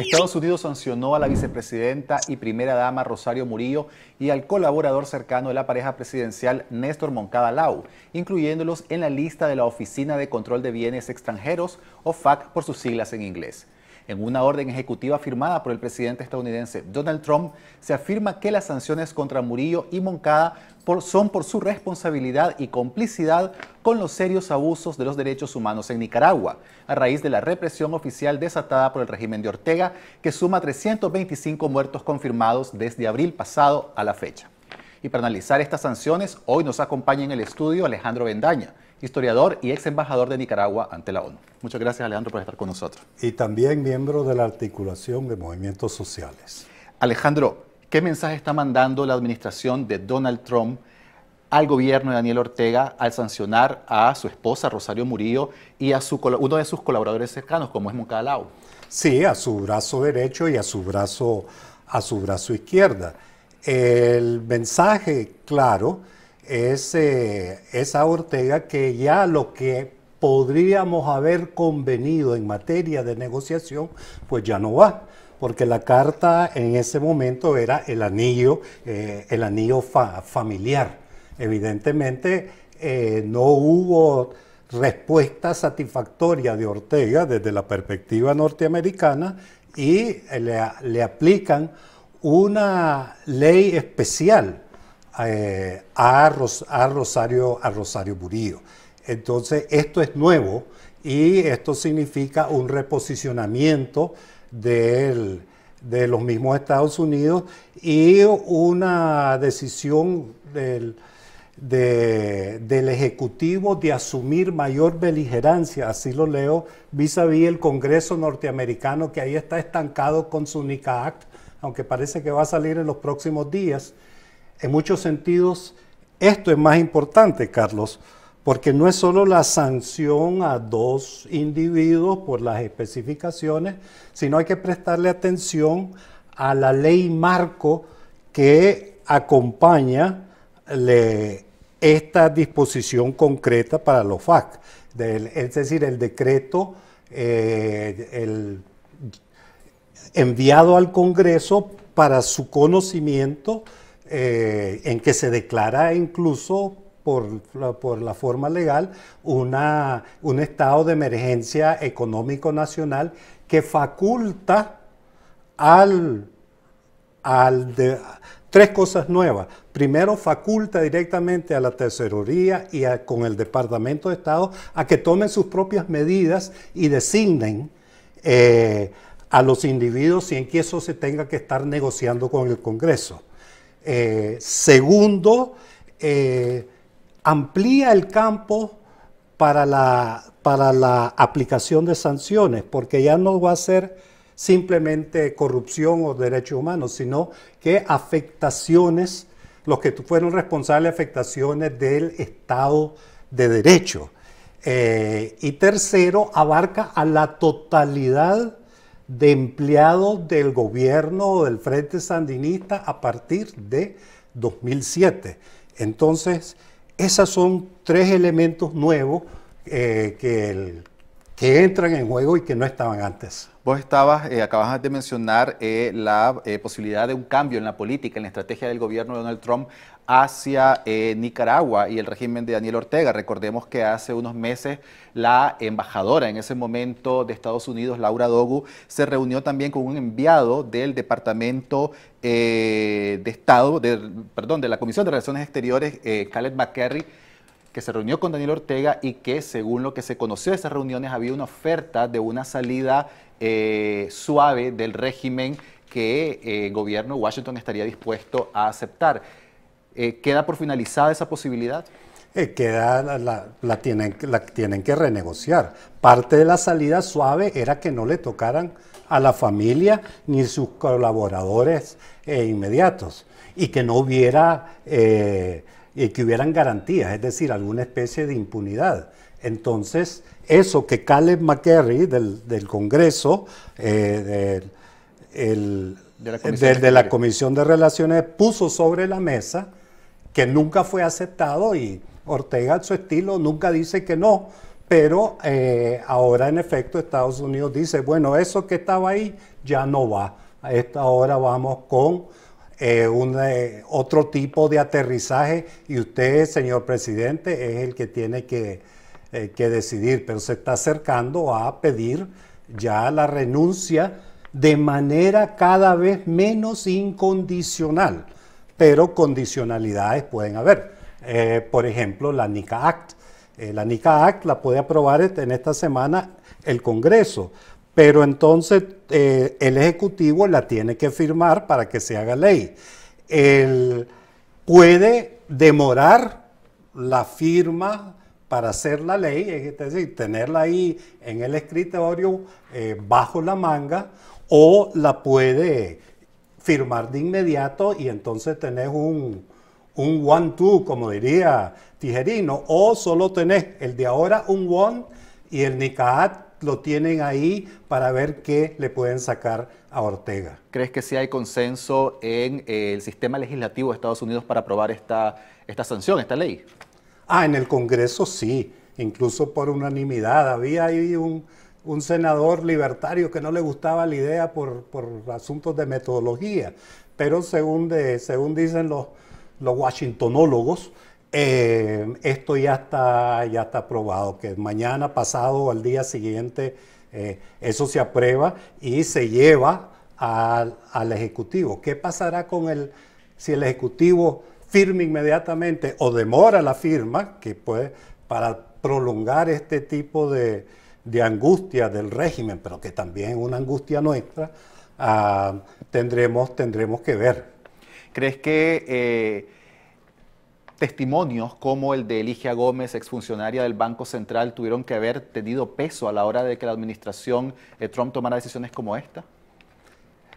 Estados Unidos sancionó a la vicepresidenta y primera dama Rosario Murillo y al colaborador cercano de la pareja presidencial Néstor Moncada Lau, incluyéndolos en la lista de la Oficina de Control de Bienes Extranjeros o FAC por sus siglas en inglés. En una orden ejecutiva firmada por el presidente estadounidense Donald Trump, se afirma que las sanciones contra Murillo y Moncada son por su responsabilidad y complicidad con los serios abusos de los derechos humanos en Nicaragua, a raíz de la represión oficial desatada por el régimen de Ortega, que suma 325 muertos confirmados desde abril pasado a la fecha. Y para analizar estas sanciones, hoy nos acompaña en el estudio Alejandro Bendaña, historiador y ex embajador de Nicaragua ante la ONU. Muchas gracias, Alejandro, por estar con nosotros. Y también miembro de la articulación de movimientos sociales. Alejandro, ¿qué mensaje está mandando la administración de Donald Trump al gobierno de Daniel Ortega al sancionar a su esposa Rosario Murillo y a su, uno de sus colaboradores cercanos, como es Mucalao? Sí, a su brazo derecho y a su brazo, a su brazo izquierda. El mensaje claro eh, esa Ortega que ya lo que podríamos haber convenido en materia de negociación, pues ya no va, porque la carta en ese momento era el anillo, eh, el anillo familiar. Evidentemente eh, no hubo respuesta satisfactoria de Ortega desde la perspectiva norteamericana y le, le aplican una ley especial eh, a, Rosario, a Rosario Burillo. Entonces, esto es nuevo y esto significa un reposicionamiento de los mismos Estados Unidos y una decisión del, Ejecutivo de asumir mayor beligerancia, así lo leo, vis a vis el Congreso norteamericano que ahí está estancado con su NICA Act, aunque parece que va a salir en los próximos días. En muchos sentidos, esto es más importante, Carlos, porque no es solo la sanción a dos individuos por las especificaciones, sino hay que prestarle atención a la ley marco que acompaña esta disposición concreta para los FAC, es decir, el decreto eh, enviado al Congreso para su conocimiento eh, en que se declara incluso por, la forma legal un estado de emergencia económico nacional que faculta al, al tres cosas nuevas. Primero, faculta directamente a la Tesorería y con el Departamento de Estado a que tomen sus propias medidas y designen eh, a los individuos y en que eso se tenga que estar negociando con el Congreso. Eh, segundo, eh, amplía el campo para la, para la aplicación de sanciones, porque ya no va a ser simplemente corrupción o derechos humanos, sino que afectaciones, los que fueron responsables afectaciones del Estado de Derecho. Eh, y tercero, abarca a la totalidad de empleados del gobierno del Frente Sandinista a partir de 2007. Entonces, esos son tres elementos nuevos eh, que el que entran en juego y que no estaban antes. Vos estabas, eh, acabas de mencionar eh, la eh, posibilidad de un cambio en la política, en la estrategia del gobierno de Donald Trump hacia Nicaragua y el régimen de Daniel Ortega. Recordemos que hace unos meses la embajadora en ese momento de Estados Unidos, Laura Dogu, se reunió también con un enviado del Departamento de Estado, perdón, de la Comisión de Relaciones Exteriores, Khaled McCarry, que se reunió con Daniel Ortega y que según lo que se conoció de esas reuniones había una oferta de una salida eh, suave del régimen que eh, el gobierno Washington estaría dispuesto a aceptar. Eh, ¿Queda por finalizada esa posibilidad? queda, la tienen que renegociar. Parte de la salida suave era que no le tocaran a la familia ni sus colaboradores inmediatos y que no hubiera y que hubieran garantías, es decir, alguna especie de impunidad. Entonces, eso que Caleb McCarry del, Congreso, eh, de, la Comisión de Relaciones, puso sobre la mesa, que nunca fue aceptado y Ortega, en su estilo, nunca dice que no, pero eh, ahora en efecto Estados Unidos dice, bueno, eso que estaba ahí ya no va, a esta hora vamos con eh, un, eh, otro tipo de aterrizaje y usted, señor presidente, es el que tiene eh, que, decidir, pero se está acercando a pedir ya la renuncia de manera cada vez menos incondicional, pero condicionalidades pueden haber. por ejemplo, la NICA Act. la NICA Act la puede aprobar en esta semana el Congreso, pero entonces eh, el Ejecutivo la tiene que firmar para que se haga ley. Él puede demorar la firma para hacer la ley, es decir, tenerla ahí en el escritorio eh, bajo la manga, o la puede firmar de inmediato y entonces tenés un, un one-two, como diría Tijerino, o solo tenés el de ahora un one y el NICAAT lo tienen ahí para ver qué le pueden sacar a Ortega. ¿Crees que sí hay consenso en eh, el sistema legislativo de Estados Unidos para aprobar esta, esta sanción, esta ley? Ah, en el Congreso sí, incluso por unanimidad. Había ahí un, senador libertario que no le gustaba la idea por, asuntos de metodología, pero según, según dicen los, los washingtonólogos, eh, esto ya está, ya está aprobado, que mañana, pasado o al día siguiente, eh, eso se aprueba y se lleva al, Ejecutivo. ¿Qué pasará con el, si el Ejecutivo firma inmediatamente o demora la firma, que puede, para prolongar este tipo de, angustia del régimen, pero que también es una angustia nuestra, ah, tendremos, tendremos que ver. ¿Crees que... Eh, testimonios como el de Ligia Gómez, exfuncionaria del Banco Central, tuvieron que haber tenido peso a la hora de que la administración Trump tomara decisiones como esta?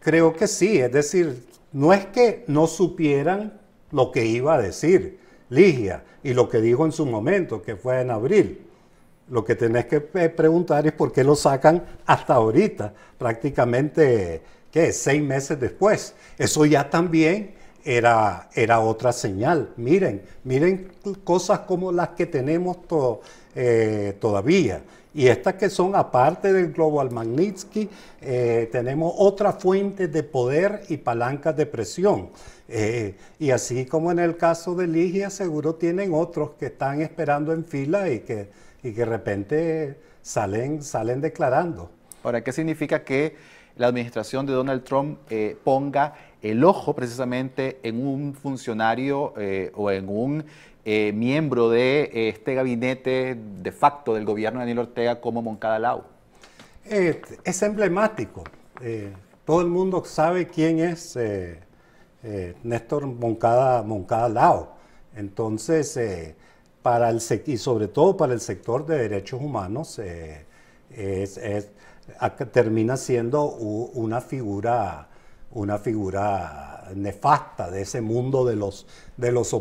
Creo que sí, es decir, no es que no supieran lo que iba a decir Ligia y lo que dijo en su momento, que fue en abril. Lo que tenés que eh, preguntar es por qué lo sacan hasta ahorita, prácticamente, ¿qué? Seis meses después. Eso ya también era, era otra señal. Miren, miren cosas como las que tenemos eh, todavía. Y estas que son, aparte del globo al Magnitsky, eh, tenemos otras fuentes de poder y palancas de presión. Eh, y así como en el caso de Ligia, seguro tienen otros que están esperando en fila y que, y que de repente salen, salen declarando. Ahora, ¿qué significa que la administración de Donald Trump ponga el ojo precisamente en un funcionario eh, o en un eh, miembro de eh, este gabinete de facto del gobierno de Daniel Ortega como Moncada Lao. Este, es emblemático. todo el mundo sabe quién es Néstor Moncada, Moncada Lao. Entonces, para el y sobre todo para el sector de derechos humanos, termina siendo una figura una figura nefasta de ese mundo de los, de los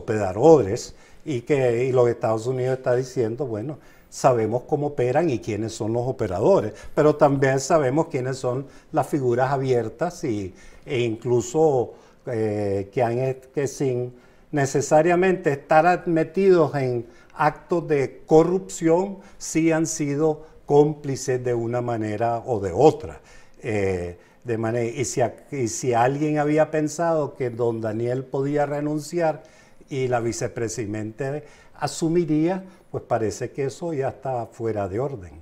y que los Estados Unidos está diciendo, bueno, sabemos cómo operan y quiénes son los operadores, pero también sabemos quiénes son las figuras abiertas y, e incluso eh, que, han, que sin necesariamente estar metidos en actos de corrupción, sí han sido cómplices de una manera o de otra. Eh, manera, y, si, si alguien había pensado que don Daniel podía renunciar y la vicepresidente asumiría, pues parece que eso ya está fuera de orden.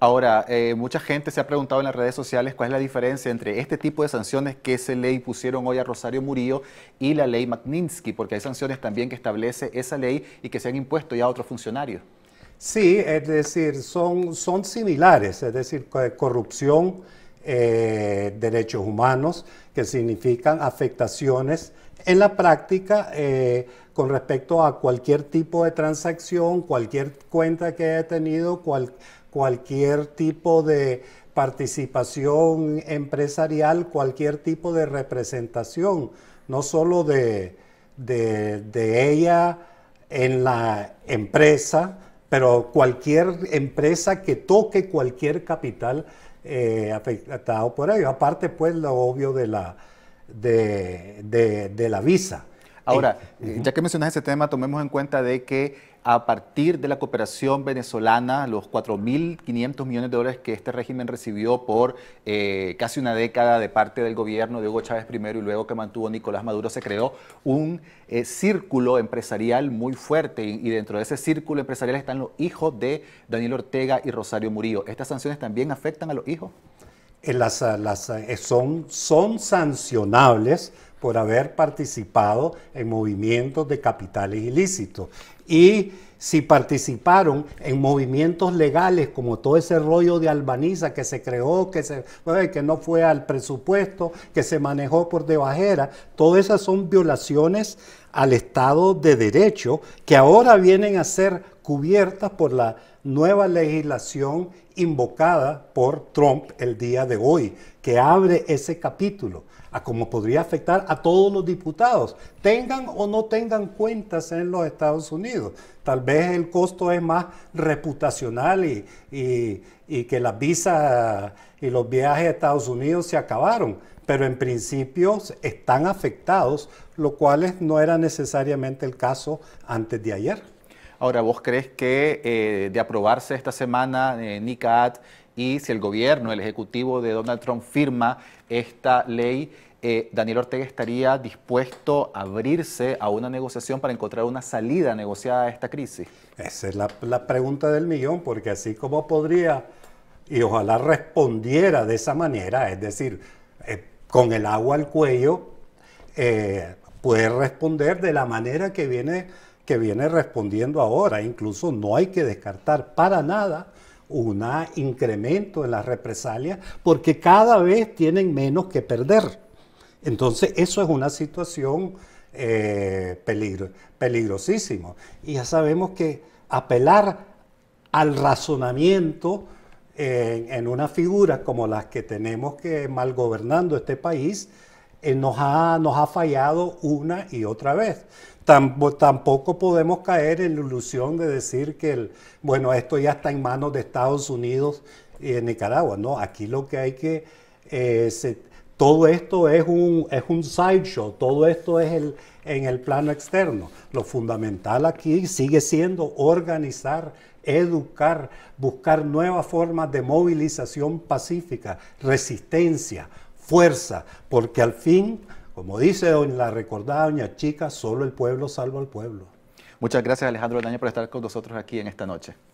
Ahora, eh, mucha gente se ha preguntado en las redes sociales cuál es la diferencia entre este tipo de sanciones que se le impusieron hoy a Rosario Murillo y la ley Magnitsky, porque hay sanciones también que establece esa ley y que se han impuesto ya a otros funcionarios. Sí, es decir, son, son similares, es decir, corrupción eh, derechos humanos, que significan afectaciones en la práctica eh, con respecto a cualquier tipo de transacción, cualquier cuenta que haya tenido, cualquier tipo de participación empresarial, cualquier tipo de representación, no solo de ella en la empresa, pero cualquier empresa que toque cualquier capital eh, afectado por ello. Aparte, pues, lo obvio de la, de, de, la visa. Ahora, eh, ya que mencionas ese tema, tomemos en cuenta de que a partir de la cooperación venezolana, los 4.500 millones de dólares que este régimen recibió por eh, casi una década de parte del gobierno de Hugo Chávez primero y luego que mantuvo Nicolás Maduro, se creó un eh, círculo empresarial muy fuerte y, dentro de ese círculo empresarial están los hijos de Daniel Ortega y Rosario Murillo. ¿Estas sanciones también afectan a los hijos? Eh, ah, ah, son, son sancionables por haber participado en movimientos de capitales ilícitos y si participaron en movimientos legales como todo ese rollo de albaniza que se creó, que, se, que no fue al presupuesto, que se manejó por debajera, todas esas son violaciones al Estado de Derecho que ahora vienen a ser cubiertas por la nueva legislación invocada por Trump el día de hoy, que abre ese capítulo a cómo podría afectar a todos los diputados, tengan o no tengan cuentas en los Estados Unidos. Tal vez el costo es más reputacional y, que las visas y los viajes a Estados Unidos se acabaron, pero en principio están afectados, lo cual no era necesariamente el caso antes de ayer. Ahora, ¿vos crees que eh, de aprobarse esta semana eh, NICAD y si el gobierno, el ejecutivo de Donald Trump firma esta ley, eh, Daniel Ortega estaría dispuesto a abrirse a una negociación para encontrar una salida negociada a esta crisis? Esa es la, pregunta del millón, porque así como podría, y ojalá respondiera de esa manera, es decir, eh, con el agua al cuello, eh, puede responder de la manera que viene, que viene respondiendo ahora. Incluso no hay que descartar para nada un incremento en las represalias porque cada vez tienen menos que perder. Entonces eso es una situación eh, peligrosísima. Y ya sabemos que apelar al razonamiento eh, en, una figura como las que tenemos que mal gobernando este país eh, nos, ha, nos ha fallado una y otra vez. Pues, tampoco podemos caer en la ilusión de decir que, el, bueno, esto ya está en manos de Estados Unidos y de Nicaragua. No, aquí lo que hay que... Eh, todo esto es un, es un sideshow, todo esto es el, en el plano externo. Lo fundamental aquí sigue siendo organizar, educar, buscar nuevas formas de movilización pacífica, resistencia, fuerza, porque al fin, como dice la recordada doña Chica, solo el pueblo salva al pueblo. Muchas gracias Alejandro Daño por estar con nosotros aquí en esta noche.